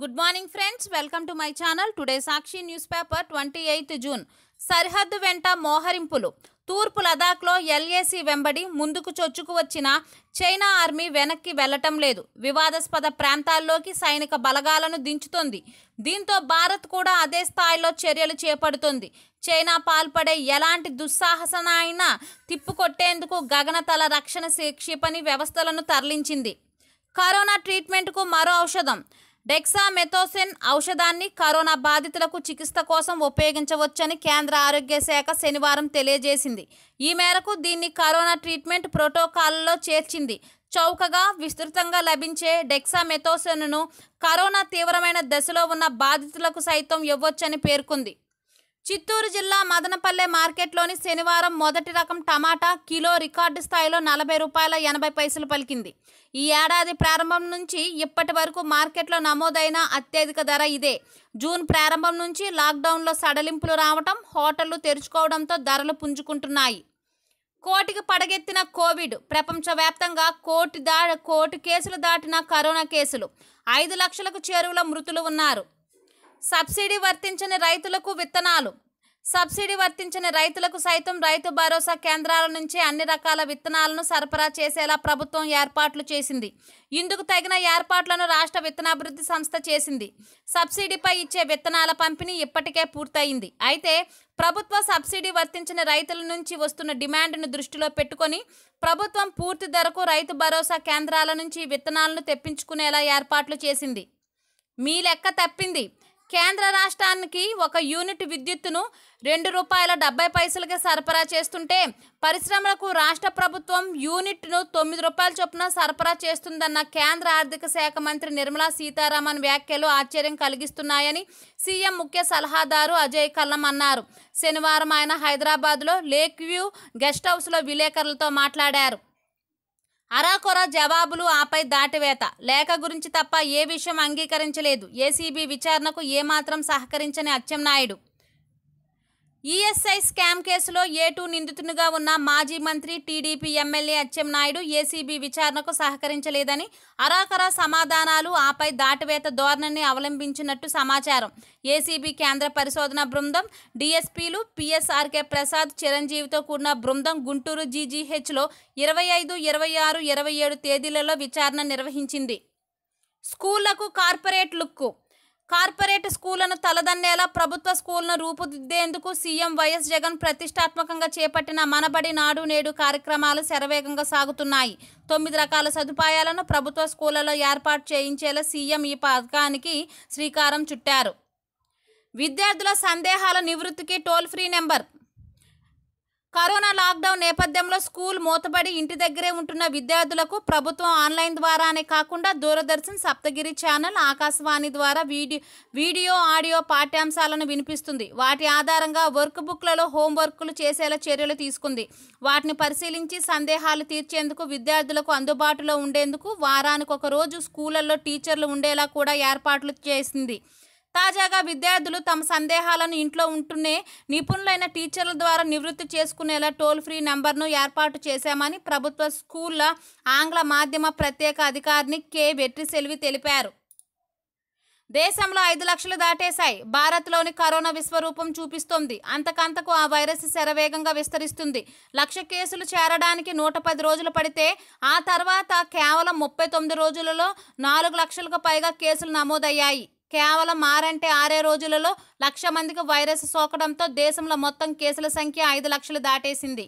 good morning friends welcome to my channel today Sakshi news paper twenty eighth June సరిహద్దు వెంట మోహరింపులు తూర్పు లదాఖ్లో LAC వెంబడి ముందుకు చొచ్చుకు వచ్చిన చైనా ఆర్మీ వెనక్కి వెళ్లటం లేదు వివాదాస్పద ప్రాంతాల్లోకి సైనిక బలగాలను దించుతోంది దీంతో భారత్ కూడా అదే స్థాయిలో చర్యలు చేపడుతుంది చైనా పాల్పడే ఎలాంటి దుస్సాహసనైనా తిప్పుకొట్టేందుకు గగనతల రక్షణ క్షిపణి వ్యవస్థలను తరలించింది కరోనా ట్రీట్మెంట్కు మరో ఔషధం డెక్సామెథోసిన్ ఔషధాన్ని కరోనా బాధితులకు చికిత్స కోసం ఉపయోగించవచ్చని కేంద్ర ఆరోగ్య శాఖ శనివారం తెలియజేసింది ఈ మేరకు దీన్ని కరోనా ట్రీట్మెంట్ ప్రోటోకాల్లో చేర్చింది చౌకగా విస్తృతంగా లభించే డెక్సామెథోసిన్ను కరోనా తీవ్రమైన దశలో ఉన్న బాధితులకు సైతం ఇవ్వొచ్చని పేర్కొంది చిత్తూరు జిల్లా మదనపల్లె మార్కెట్లోని శనివారం మొదటి రకం టమాటా కిలో రికార్డు స్థాయిలో నలభై రూపాయల ఎనభై పైసలు పలికింది ఈ ఏడాది ప్రారంభం నుంచి ఇప్పటి వరకు మార్కెట్లో నమోదైన అత్యధిక ధర ఇదే జూన్ ప్రారంభం నుంచి లాక్డౌన్లో సడలింపులు రావటం హోటళ్లు తెరుచుకోవడంతో ధరలు పుంజుకుంటున్నాయి కోటికి పడగెత్తిన కోవిడ్ ప్రపంచవ్యాప్తంగా కోటి దా కోటి కేసులు దాటిన కరోనా కేసులు ఐదు లక్షలకు చేరువలో మృతులు ఉన్నారు సబ్సిడీ వర్తించని రైతులకు విత్తనాలు సబ్సిడీ వర్తించని రైతులకు సైతం రైతు భరోసా కేంద్రాల నుంచి అన్ని రకాల విత్తనాలను సరఫరా చేసేలా ప్రభుత్వం ఏర్పాట్లు చేసింది ఇందుకు తగిన ఏర్పాట్లను రాష్ట్ర విత్తనాభివృద్ధి సంస్థ చేసింది సబ్సిడీపై ఇచ్చే విత్తనాల పంపిణీ ఇప్పటికే పూర్తయింది అయితే ప్రభుత్వ సబ్సిడీ వర్తించిన రైతుల నుంచి వస్తున్న డిమాండ్ను దృష్టిలో పెట్టుకొని ప్రభుత్వం పూర్తి ధరకు రైతు భరోసా కేంద్రాల నుంచి విత్తనాలను తెప్పించుకునేలా ఏర్పాట్లు చేసింది మీ లెక్క తప్పింది కేంద్ర రాష్ట్రానికి ఒక యూనిట్ విద్యుత్తును రెండు రూపాయల డెబ్బై పైసలకి సరఫరా చేస్తుంటే పరిశ్రమలకు రాష్ట్ర ప్రభుత్వం యూనిట్ను తొమ్మిది రూపాయల చొప్పున సరఫరా చేస్తుందన్న కేంద్ర ఆర్థిక శాఖ మంత్రి నిర్మలా సీతారామన్ వ్యాఖ్యలు ఆశ్చర్యం కలిగిస్తున్నాయని సీఎం ముఖ్య సలహాదారు అజయ్ కల్లం అన్నారు శనివారం ఆయన హైదరాబాద్లో లేక్ వ్యూ గెస్ట్ హౌస్లో విలేకరులతో మాట్లాడారు అరాకొర జవాబులు ఆపై దాటివేత లేఖ గురించి తప్ప ఏ విషయం అంగీకరించలేదు ఏసీబీ విచారణకు ఏమాత్రం సహకరించని అచ్చెన్నాయుడు ఈఎస్ఐ స్కామ్ కేసులో ఏటూ నిందితునిగా ఉన్న మాజీ మంత్రి టీడీపీ ఎమ్మెల్యే అచ్చెన్నాయుడు ఏసీబీ విచారణకు సహకరించలేదని అరాకర సమాధానాలు ఆపై దాటవేత ధోరణిని అవలంబించినట్టు సమాచారం ఏసీబీ కేంద్ర పరిశోధన బృందం డిఎస్పీలు పిఎస్ఆర్కే ప్రసాద్ చిరంజీవితో కూడిన బృందం గుంటూరు జీజీహెచ్లో ఇరవై ఐదు ఇరవై ఆరు ఇరవై ఏడు తేదీలలో విచారణ నిర్వహించింది స్కూళ్లకు కార్పొరేట్ లుక్కు కార్పొరేట్ స్కూళ్లను తలదన్నేలా ప్రభుత్వ స్కూళ్లను రూపుదిద్దేందుకు సీఎం వైఎస్ జగన్ ప్రతిష్టాత్మకంగా చేపట్టిన మనబడి నాడు నేడు కార్యక్రమాలు శరవేగంగా సాగుతున్నాయి తొమ్మిది రకాల సదుపాయాలను ప్రభుత్వ స్కూళ్లలో ఏర్పాటు చేయించేలా సీఎం ఈ పథకానికి శ్రీకారం చుట్టారు విద్యార్థుల సందేహాల నివృత్తికి టోల్ ఫ్రీ నెంబర్ లాక్డౌన్ నేపథ్యంలో స్కూల్ మూతబడి ఇంటి దగ్గరే ఉంటున్న విద్యార్థులకు ప్రభుత్వం ఆన్లైన్ ద్వారానే కాకుండా దూరదర్శన్ సప్తగిరి ఛానల్ ఆకాశవాణి ద్వారా వీడియో వీడియో ఆడియో పాఠ్యాంశాలను వినిపిస్తుంది వాటి ఆధారంగా వర్క్ బుక్లలో హోంవర్క్లు చేసేలా చర్యలు తీసుకుంది వాటిని పరిశీలించి సందేహాలు తీర్చేందుకు విద్యార్థులకు అందుబాటులో ఉండేందుకు వారానికి ఒకరోజు రోజు టీచర్లు ఉండేలా కూడా ఏర్పాట్లు చేసింది తాజాగా విద్యార్థులు తమ సందేహాలను ఇంట్లో ఉంటూనే నిపుణులైన టీచర్ల ద్వారా నివృత్తి చేసుకునేలా టోల్ ఫ్రీ నెంబర్ను ఏర్పాటు చేశామని ప్రభుత్వ స్కూళ్ల ఆంగ్ల మాధ్యమ ప్రత్యేక అధికారిని కె వెట్రిసెల్వి తెలిపారు దేశంలో ఐదు లక్షలు దాటేశాయి భారత్లోని కరోనా విశ్వరూపం చూపిస్తోంది అంతకంతకు ఆ వైరస్ శరవేగంగా విస్తరిస్తుంది లక్ష కేసులు చేరడానికి నూట పది రోజులు పడితే ఆ తర్వాత కేవలం ముప్పై తొమ్మిది రోజులలో నాలుగు లక్షలకు పైగా కేసులు నమోదయ్యాయి కేవలం ఆరంటే ఆరే రోజులలో లక్ష మందికి వైరస్ సోకడంతో దేశంలో మొత్తం కేసుల సంఖ్య ఐదు లక్షలు దాటేసింది